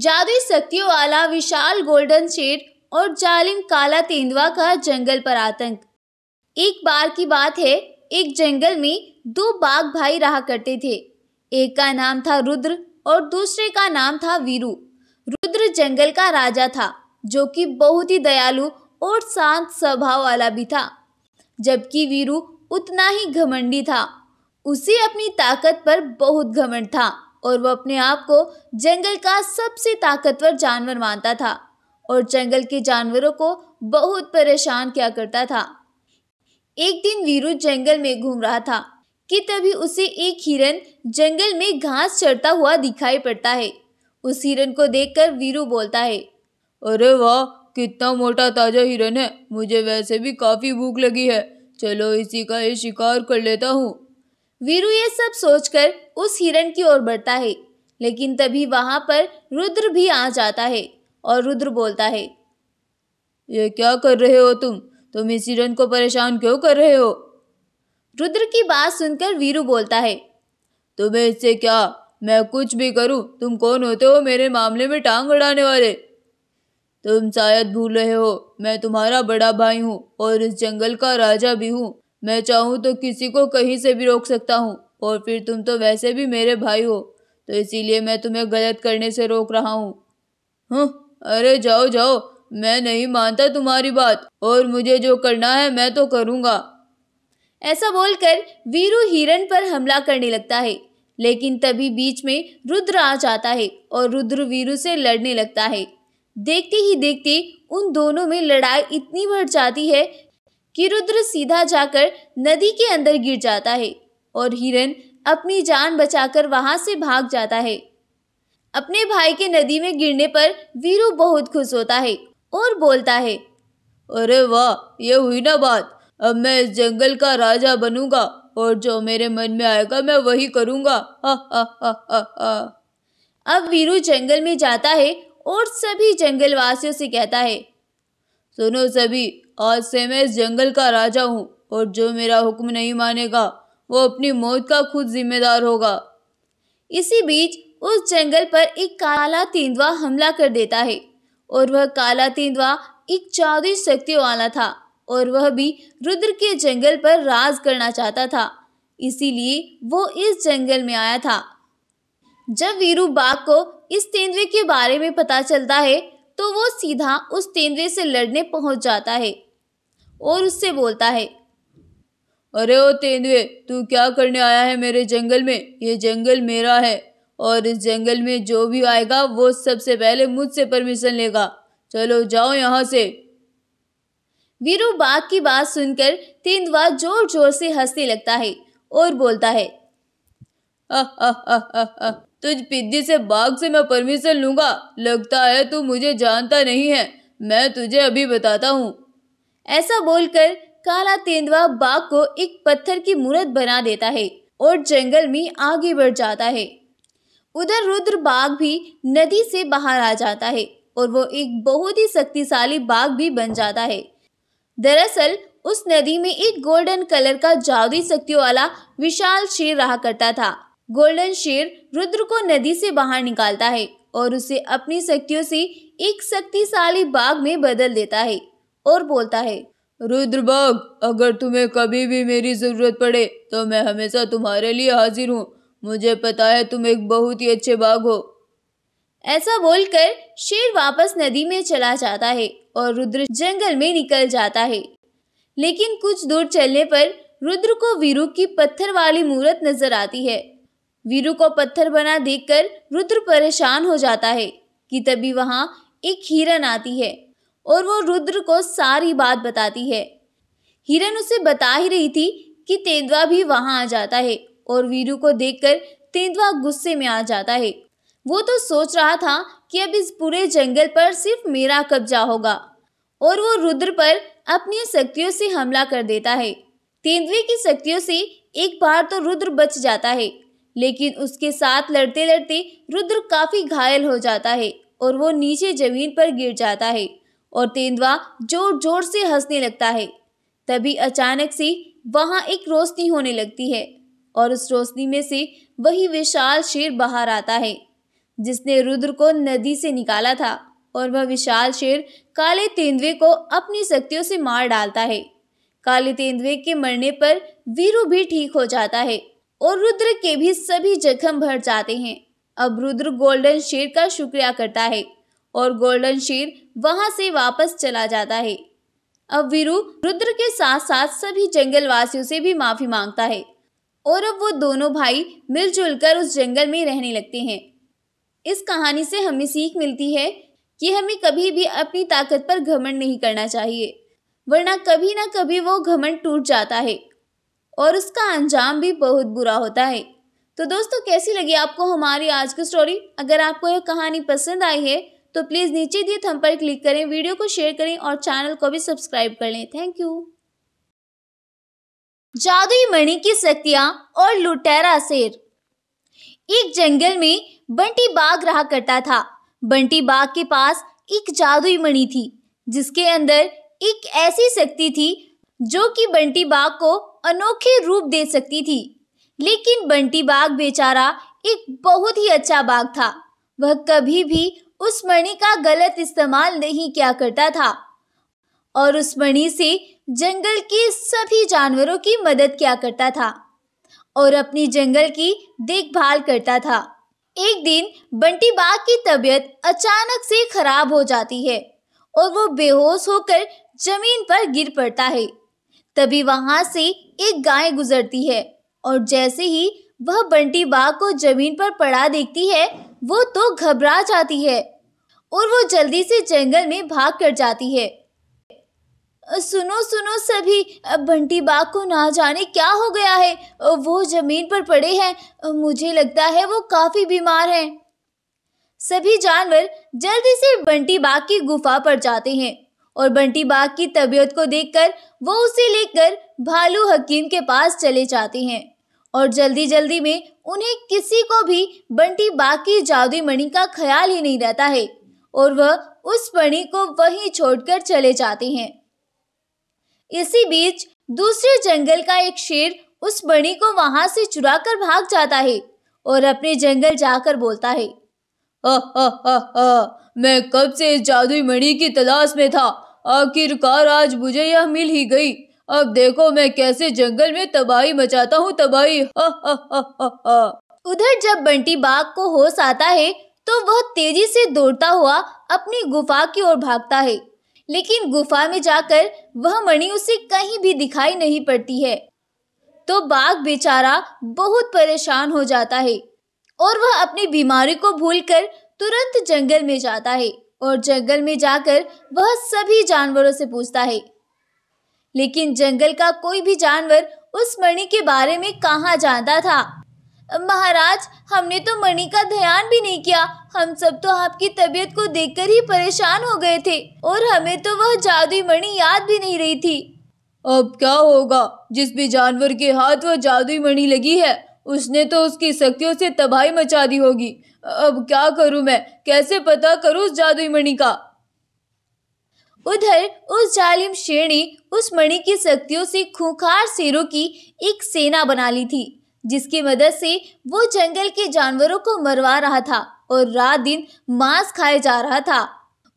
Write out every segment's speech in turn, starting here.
जादुई शक्तियों वाला विशाल गोल्डन शेड और जालिम काला तेंदुआ का जंगल पर आतंक एक बार की बात है एक जंगल में दो बाघ भाई रहा करते थे एक का नाम था रुद्र और दूसरे का नाम था वीरू रुद्र जंगल का राजा था जो कि बहुत ही दयालु और शांत स्वभाव वाला भी था जबकि वीरू उतना ही घमंडी था उसे अपनी ताकत पर बहुत घमंड था और वह अपने आप को जंगल का सबसे ताकतवर जानवर मानता था और जंगल के जानवरों को बहुत परेशान किया करता था एक दिन वीरू जंगल में घूम रहा था कि तभी उसे एक हिरन जंगल में घास चढ़ता हुआ दिखाई पड़ता है उस हिरन को देखकर वीरू बोलता है अरे वाह कितना मोटा ताजा हिरन है मुझे वैसे भी काफ़ी भूख लगी है चलो इसी का ये शिकार कर लेता हूँ वीरू ये सब सोचकर उस हिरण की ओर बढ़ता है लेकिन तभी वहां पर रुद्र भी आ जाता है और रुद्र बोलता है ये क्या कर रहे हो तुम तुम इस हिरण को परेशान क्यों कर रहे हो रुद्र की बात सुनकर वीरू बोलता है तुम्हें इससे क्या मैं कुछ भी करूं तुम कौन होते हो मेरे मामले में टांग उड़ाने वाले तुम शायद भूल रहे हो मैं तुम्हारा बड़ा भाई हूँ और इस जंगल का राजा भी हूँ मैं चाहूँ तो किसी को कहीं से भी रोक सकता हूँ और फिर तुम तो वैसे भी मेरे भाई हो तो इसीलिए मैं तुम्हें गलत करने से रोक रहा हूँ हूँ हम्म, अरे जाओ जाओ मैं नहीं मानता तुम्हारी बात और मुझे जो करना है मैं तो करूँगा ऐसा बोलकर वीरू हिरन पर हमला करने लगता है लेकिन तभी बीच में रुद्र आ जाता है और रुद्र वीरू से लड़ने लगता है देखते ही देखते उन दोनों में लड़ाई इतनी बढ़ जाती है कि रुद्र सीधा जाकर नदी के अंदर गिर जाता है और हिरन अपनी जान बचाकर वहां से भाग जाता है अपने भाई के नदी में गिरने पर वीरू बहुत खुश होता है और बोलता है अरे वाह ये हुई ना बात अब मैं इस जंगल का राजा बनूंगा और जो मेरे मन में आएगा मैं वही करूंगा अब वीरू जंगल में जाता है और सभी जंगल वासियों से कहता है सुनो सभी आज से मैं इस जंगल का राजा हूँ और जो मेरा हुक्म नहीं मानेगा वो अपनी मौत का खुद जिम्मेदार होगा इसी बीच उस जंगल पर एक काला तेंदुआ हमला कर देता है और वह काला तेंदुआ एक चादी शक्ति वाला था और वह भी रुद्र के जंगल पर राज करना चाहता था इसीलिए वो इस जंगल में आया था जब वीरू बाघ को इस तेंदुए के बारे में पता चलता है तो वो सीधा उस तेंदुए से लड़ने पहुंच जाता है और उससे बोलता है अरे ओ तेंदुए तू क्या करने आया है मेरे जंगल में ये जंगल मेरा है और इस जंगल में जो भी आएगा वो सबसे पहले मुझसे परमिशन लेगा चलो जाओ यहाँ से वीरू बाघ की बात सुनकर तेंदुआ जोर जोर से हंसने लगता है और बोलता है तुझ पिद्दी से बाघ से मैं परमिशन लूंगा लगता है तू मुझे जानता नहीं है मैं तुझे अभी बताता हूँ ऐसा बोलकर काला तेंदुआ बाघ को एक पत्थर की मूर्त बना देता है और जंगल में आगे बढ़ जाता है उधर रुद्र बाघ भी नदी से बाहर आ जाता है और वो एक बहुत ही शक्तिशाली बाघ भी बन जाता है दरअसल उस नदी में एक गोल्डन कलर का जादुई शक्ति वाला विशाल शेर रहा करता था गोल्डन शेर रुद्र को नदी से बाहर निकालता है और उसे अपनी शक्तियों से एक शक्तिशाली बाघ में बदल देता है और बोलता है रुद्रबाग अगर तुम्हें कभी भी मेरी ज़रूरत पड़े तो मैं हमेशा तुम्हारे लिए हाजिर हूँ मुझे पता है तुम एक बहुत ही अच्छे बाघ हो ऐसा बोलकर शेर वापस नदी में चला जाता है और रुद्र जंगल में निकल जाता है लेकिन कुछ दूर चलने पर रुद्र को वीरू की पत्थर वाली मूर्त नजर आती है वीरू को पत्थर बना देखकर रुद्र परेशान हो जाता है कि तभी वहाँ एक हिरन आती है और वो रुद्र को सारी बात बताती है हिरन उसे बता ही रही थी कि तेंदुआ भी वहां आ जाता है और वीरू को देखकर तेंदुआ गुस्से में आ जाता है वो तो सोच रहा था कि अब इस पूरे जंगल पर सिर्फ मेरा कब्जा होगा और वो रुद्र पर अपनी शक्तियों से हमला कर देता है तेंदुए की शक्तियों से एक बार तो रुद्र बच जाता है लेकिन उसके साथ लड़ते लड़ते रुद्र काफ़ी घायल हो जाता है और वो नीचे जमीन पर गिर जाता है और तेंदुआ जोर जोर से हंसने लगता है तभी अचानक से वहां एक रोशनी होने लगती है और उस रोशनी में से वही विशाल शेर बाहर आता है जिसने रुद्र को नदी से निकाला था और वह विशाल शेर काले तेंदुए को अपनी शक्तियों से मार डालता है काले तेंदुए के मरने पर वीरू भी ठीक हो जाता है और रुद्र के भी सभी जख्म भर जाते हैं अब रुद्र गोल्डन शेर का शुक्रिया करता है और गोल्डन शेर वहां से वापस चला जाता है अब वीरू रुद्र के साथ साथ सभी जंगल वासियों से भी माफी मांगता है और अब वो दोनों भाई मिलजुल कर उस जंगल में रहने लगते हैं इस कहानी से हमें सीख मिलती है कि हमें कभी भी अपनी ताकत पर घमंड नहीं करना चाहिए वरना कभी ना कभी वो घमंड टूट जाता है और उसका अंजाम भी बहुत बुरा होता है तो दोस्तों कैसी लगी आपको हमारी आज की स्टोरी अगर आपको यह कहानी पसंद आई है तो प्लीज़ नीचे दिए थम पर क्लिक करें वीडियो को शेयर करें और चैनल को भी सब्सक्राइब कर लें थैंक यू जादुई मणि की शक्तियां और लुटेरा शेर एक जंगल में बंटी बाघ रहा करता था बंटी बाघ के पास एक जादुई मणि थी जिसके अंदर एक ऐसी शक्ति थी जो कि बंटी बाघ को अनोखे रूप दे सकती थी लेकिन बंटी बाघ बेचारा एक बहुत ही अच्छा बाघ था वह कभी भी उस मणि का गलत इस्तेमाल नहीं किया करता था और उस मणि से जंगल के सभी जानवरों की मदद किया करता था और अपनी जंगल की देखभाल करता था एक दिन बंटी बाघ की तबीयत अचानक से खराब हो जाती है और वो बेहोश होकर जमीन पर गिर पड़ता है तभी वहां से एक गाय गुजरती है और जैसे ही वह बंटी बाघ को जमीन पर पड़ा देखती है वो तो घबरा जाती है और वो जल्दी से जंगल में भाग कर जाती है सुनो सुनो सभी बंटी बाग को ना जाने क्या हो गया है वो जमीन पर पड़े हैं मुझे लगता है वो काफ़ी बीमार हैं सभी जानवर जल्दी से बंटी बाग की गुफा पर जाते हैं और बंटी बाग की तबीयत को देखकर वो उसे लेकर भालू हकीम के पास चले जाते हैं और जल्दी जल्दी में उन्हें किसी को भी बंटी बाग की जादुई मणि का ख्याल ही नहीं रहता है और वह उस मणि को वहीं छोड़कर चले जाते हैं इसी बीच दूसरे जंगल का एक शेर उस बणी को वहां से चुरा कर भाग जाता है और अपने जंगल जाकर बोलता है मैं कब से इस जादुई मणि की तलाश में था आखिरकार आज मुझे यह मिल ही गई अब देखो मैं कैसे जंगल में तबाही मचाता हूँ तबाही उधर जब बंटी बाग को होश आता है तो वह तेजी से दौड़ता हुआ अपनी गुफा की ओर भागता है लेकिन गुफा में जाकर वह मणि उसे कहीं भी दिखाई नहीं पड़ती है तो बाघ बेचारा बहुत परेशान हो जाता है और वह अपनी बीमारी को भूलकर तुरंत जंगल में जाता है और जंगल में जाकर वह सभी जानवरों से पूछता है लेकिन जंगल का कोई भी जानवर उस मणि के बारे में कहाँ जानता था महाराज हमने तो मणि का ध्यान भी नहीं किया हम सब तो आपकी तबीयत को देखकर ही परेशान हो गए थे और हमें तो वह जादुई मणि याद भी नहीं रही थी अब क्या होगा जिस भी जानवर के हाथ वह जादुई मणि लगी है उसने तो उसकी शक्तियों से तबाही मचा दी होगी अब क्या करूं मैं कैसे पता करूं उस जादुई मणि का उधर उस जालिम शेर ने उस मणि की शक्तियों से खूंखार शेरों की एक सेना बना ली थी जिसकी मदद से वो जंगल के जानवरों को मरवा रहा था और रात दिन मांस खाए जा रहा था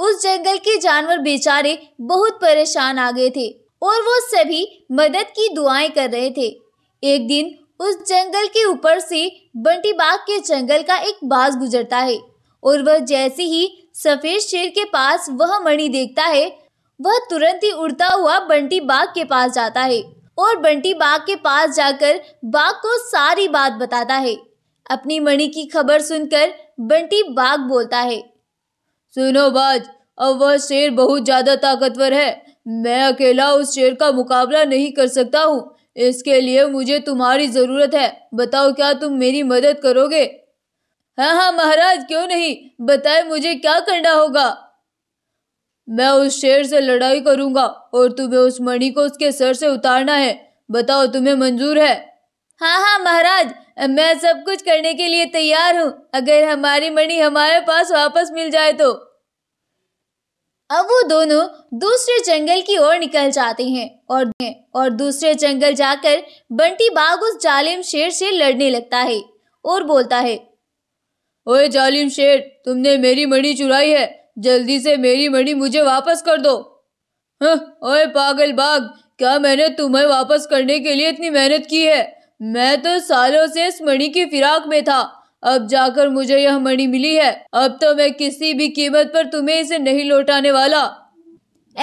उस जंगल के जानवर बेचारे बहुत परेशान आ गए थे और वो सभी मदद की दुआएं कर रहे थे एक दिन उस जंगल के ऊपर से बंटी बाग के जंगल का एक बाज गुजरता है और वह जैसे ही सफेद शेर के पास वह मणि देखता है वह तुरंत ही उड़ता हुआ बंटी बाग के पास जाता है और बंटी बाग के पास जाकर बाग को सारी बात बताता है अपनी मणि की खबर सुनकर बंटी बाग बोलता है सुनो बाज अब वह शेर बहुत ज़्यादा ताकतवर है मैं अकेला उस शेर का मुकाबला नहीं कर सकता हूँ इसके लिए मुझे तुम्हारी ज़रूरत है बताओ क्या तुम मेरी मदद करोगे हाँ हाँ महाराज क्यों नहीं बताए मुझे क्या करना होगा मैं उस शेर से लड़ाई करूंगा और तुम्हें उस मणि को उसके सर से उतारना है बताओ तुम्हें मंजूर है हाँ हाँ महाराज मैं सब कुछ करने के लिए तैयार हूँ अगर हमारी मणि हमारे पास वापस मिल जाए तो अब वो दोनों दूसरे जंगल की ओर निकल जाते हैं और और दूसरे जंगल जाकर बंटी बाघ उस जालिम शेर से लड़ने लगता है और बोलता है ओए जालिम शेर तुमने मेरी मणि चुराई है जल्दी से मेरी मणि मुझे वापस कर दो हाँ, ओए पागल बाग क्या मैंने तुम्हें वापस करने के लिए इतनी मेहनत की है मैं तो सालों से इस मणि की फिराक में था अब जाकर मुझे यह मणि मिली है अब तो मैं किसी भी कीमत पर तुम्हें इसे नहीं लौटाने वाला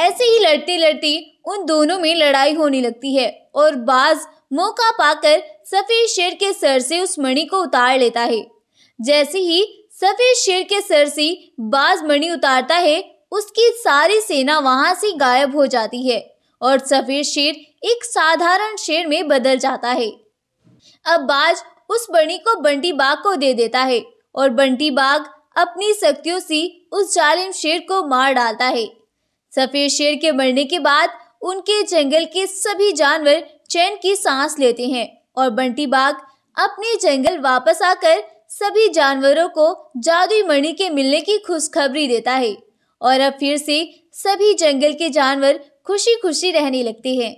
ऐसे ही लड़ती लड़ती उन दोनों में लड़ाई होने लगती है और बाज मौका पाकर सफेद शेर के सर से उस मणि को उतार लेता है जैसे ही सफेद शेर के सर से बाज मणि उतारता है उसकी सारी सेना वहां से गायब हो जाती है और सफेद शेर एक साधारण शेर में बदल जाता है अब बाज उस बणी को बंटी बाग को दे देता है और बंटी बाग अपनी शक्तियों से उस जालिम शेर को मार डालता है सफेद शेर के मरने के बाद उनके जंगल के सभी जानवर चैन की सांस लेते हैं और बंटी बाग अपने जंगल वापस आकर सभी जानवरों को जादुई मणि के मिलने की खुशखबरी देता है और अब फिर से सभी जंगल के जानवर खुशी खुशी रहने लगते हैं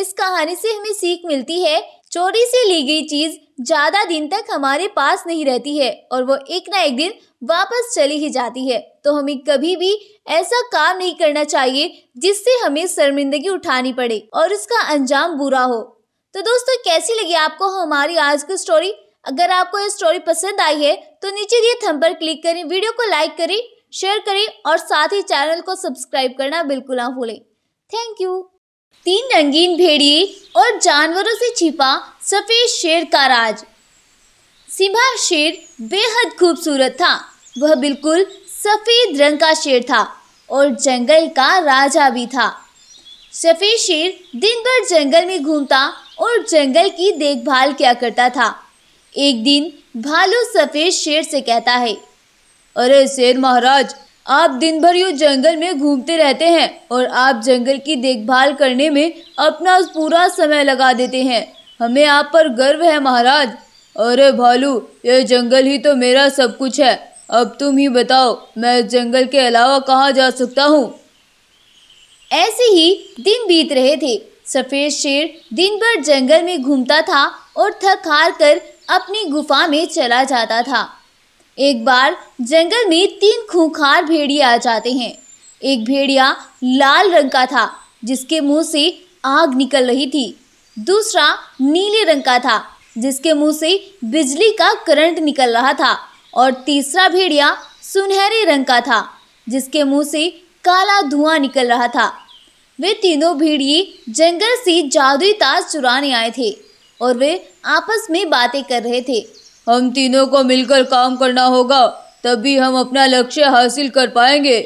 इस कहानी से हमें सीख मिलती है चोरी से ली गई चीज ज्यादा दिन तक हमारे पास नहीं रहती है और वो एक ना एक दिन वापस चली ही जाती है तो हमें कभी भी ऐसा काम नहीं करना चाहिए जिससे हमें शर्मिंदगी उठानी पड़े और उसका अंजाम बुरा हो तो दोस्तों कैसी लगी आपको हमारी आज की स्टोरी अगर आपको ये स्टोरी पसंद आई है तो नीचे दिए थम पर क्लिक करें वीडियो को लाइक करें शेयर करें और साथ ही चैनल को सब्सक्राइब करना बिल्कुल ना भूलें थैंक यू तीन रंगीन भेड़िए और जानवरों से छिपा सफ़ेद शेर का राज सिम्हा शेर बेहद खूबसूरत था वह बिल्कुल सफ़ेद रंग का शेर था और जंगल का राजा भी था सफ़ेद शेर दिन भर जंगल में घूमता और जंगल की देखभाल किया करता था एक दिन भालू सफ़ेद शेर से कहता है अरे शेर महाराज आप दिन भर यू जंगल में घूमते रहते हैं और आप जंगल की देखभाल करने में अपना पूरा समय लगा देते हैं हमें आप पर गर्व है महाराज अरे भालू ये जंगल ही तो मेरा सब कुछ है अब तुम ही बताओ मैं जंगल के अलावा कहाँ जा सकता हूँ ऐसे ही दिन बीत रहे थे सफ़ेद शेर दिन भर जंगल में घूमता था और थक हार कर अपनी गुफा में चला जाता था एक बार जंगल में तीन खूंखार भेड़िए आ जाते हैं एक भेड़िया लाल रंग का था जिसके मुंह से आग निकल रही थी दूसरा नीले रंग का था जिसके मुंह से बिजली का करंट निकल रहा था और तीसरा भेड़िया सुनहरे रंग का था जिसके मुंह से काला धुआं निकल रहा था वे तीनों भेड़िए जंगल से जादुई ताज चुराने आए थे और वे आपस में बातें कर रहे थे हम तीनों को मिलकर काम करना होगा तभी हम अपना लक्ष्य हासिल कर पाएंगे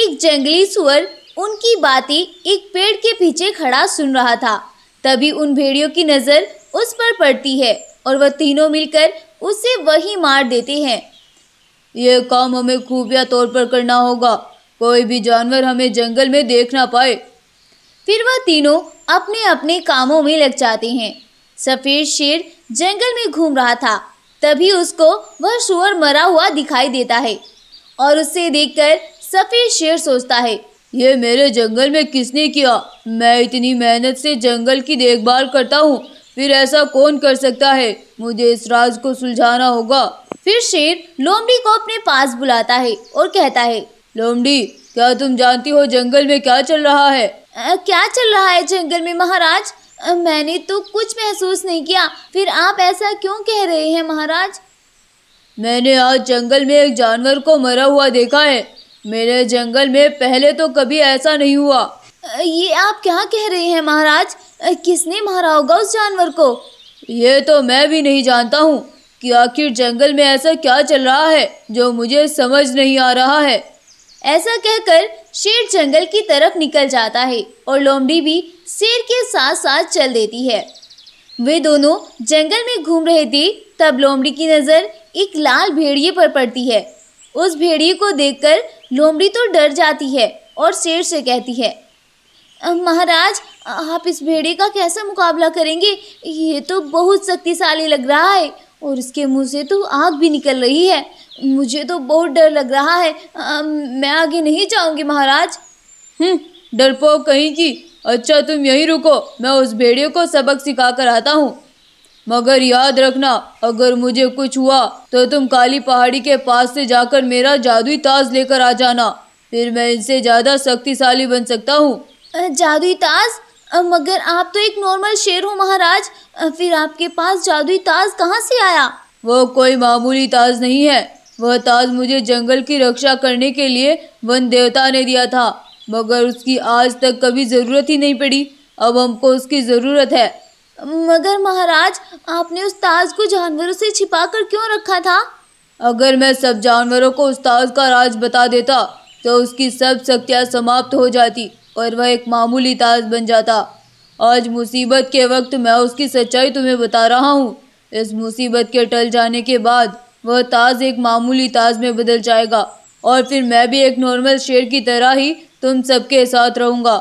एक जंगली सुअर उनकी बातें एक पेड़ के पीछे खड़ा सुन रहा था तभी उन भेड़ियों की नज़र उस पर पड़ती है और वह तीनों मिलकर उसे वही मार देते हैं यह काम हमें खूबिया तौर पर करना होगा कोई भी जानवर हमें जंगल में देख ना पाए फिर वह तीनों अपने अपने कामों में लग जाते हैं सफेद शेर जंगल में घूम रहा था तभी उसको वह शुअर मरा हुआ दिखाई देता है और उसे देखकर सफेद शेर सोचता है ये मेरे जंगल में किसने किया मैं इतनी मेहनत से जंगल की देखभाल करता हूँ फिर ऐसा कौन कर सकता है मुझे इस राज को सुलझाना होगा फिर शेर लोमड़ी को अपने पास बुलाता है और कहता है लोमड़ी क्या तुम जानती हो जंगल में क्या चल रहा है आ, क्या चल रहा है जंगल में महाराज मैंने तो कुछ महसूस नहीं किया फिर आप ऐसा क्यों कह रहे हैं महाराज मैंने आज जंगल में एक जानवर को मरा हुआ देखा है मेरे जंगल में पहले तो कभी ऐसा नहीं हुआ ये आप क्या कह रहे हैं महाराज किसने मारा होगा उस जानवर को ये तो मैं भी नहीं जानता हूँ कि आखिर जंगल में ऐसा क्या चल रहा है जो मुझे समझ नहीं आ रहा है ऐसा कहकर शेर जंगल की तरफ निकल जाता है और लोमड़ी भी शेर के साथ साथ चल देती है वे दोनों जंगल में घूम रहे थे तब लोमड़ी की नज़र एक लाल भेड़िए पर पड़ती है उस भेड़िए को देखकर लोमड़ी तो डर जाती है और शेर से कहती है महाराज आप इस भेड़िए का कैसे मुकाबला करेंगे ये तो बहुत शक्तिशाली लग रहा है और इसके मुंह से तो आग भी निकल रही है मुझे तो बहुत डर लग रहा है आ, मैं आगे नहीं जाऊंगी महाराज हम्म, डरपोक कहीं की अच्छा तुम यहीं रुको मैं उस भेड़िए को सबक सिखा कर आता हूँ मगर याद रखना अगर मुझे कुछ हुआ तो तुम काली पहाड़ी के पास से जाकर मेरा जादुई ताज लेकर आ जाना फिर मैं इनसे ज़्यादा शक्तिशाली बन सकता हूँ जादुई ताज मगर आप तो एक नॉर्मल शेर हो महाराज फिर आपके पास जादुई ताज कहाँ से आया वह कोई मामूली ताज नहीं है वह ताज मुझे जंगल की रक्षा करने के लिए वन देवता ने दिया था मगर उसकी आज तक कभी ज़रूरत ही नहीं पड़ी अब हमको उसकी ज़रूरत है मगर महाराज आपने उस ताज को जानवरों से छिपा कर क्यों रखा था अगर मैं सब जानवरों को उस ताज का राज बता देता तो उसकी सब शक्तियाँ समाप्त हो जाती और वह एक मामूली ताज बन जाता आज मुसीबत के वक्त मैं उसकी सच्चाई तुम्हें बता रहा हूँ इस मुसीबत के टल जाने के बाद वह ताज एक मामूली ताज में बदल जाएगा और फिर मैं भी एक नॉर्मल शेर की तरह ही तुम सबके साथ रहूँगा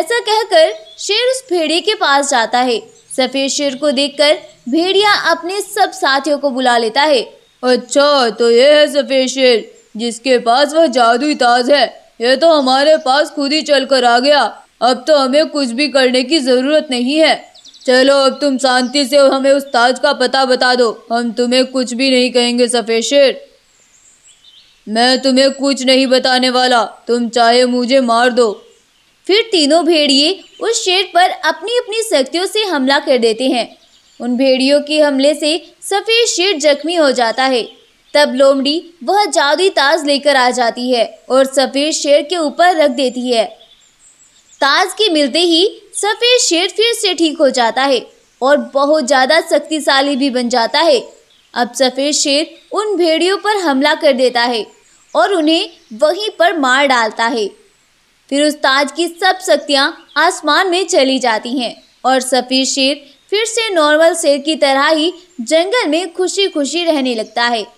ऐसा कहकर शेर उस भेड़िए के पास जाता है सफ़ेद शेर को देखकर भेड़िया अपने सब साथियों को बुला लेता है अच्छा तो यह है सफ़ेद शेर जिसके पास वह जादुई ताज है ये तो हमारे पास खुद ही चल कर आ गया अब तो हमें कुछ भी करने की ज़रूरत नहीं है चलो अब तुम शांति से हमें उस ताज का पता बता दो हम तुम्हें कुछ भी नहीं कहेंगे सफ़ेद शेर मैं तुम्हें कुछ नहीं बताने वाला तुम चाहे मुझे मार दो फिर तीनों भेड़िए उस शेर पर अपनी अपनी शक्तियों से हमला कर देते हैं उन भेड़ियों के हमले से सफ़ेद शेर जख्मी हो जाता है तब लोमड़ी वह जादुई ताज लेकर आ जाती है और सफ़ेद शेर के ऊपर रख देती है ताज के मिलते ही सफ़ेद शेर फिर से ठीक हो जाता है और बहुत ज़्यादा शक्तिशाली भी बन जाता है अब सफ़ेद शेर उन भेड़ियों पर हमला कर देता है और उन्हें वहीं पर मार डालता है फिर उस ताज की सब शक्तियाँ आसमान में चली जाती हैं और सफ़ेद शेर फिर से नॉर्मल शेर की तरह ही जंगल में खुशी खुशी रहने लगता है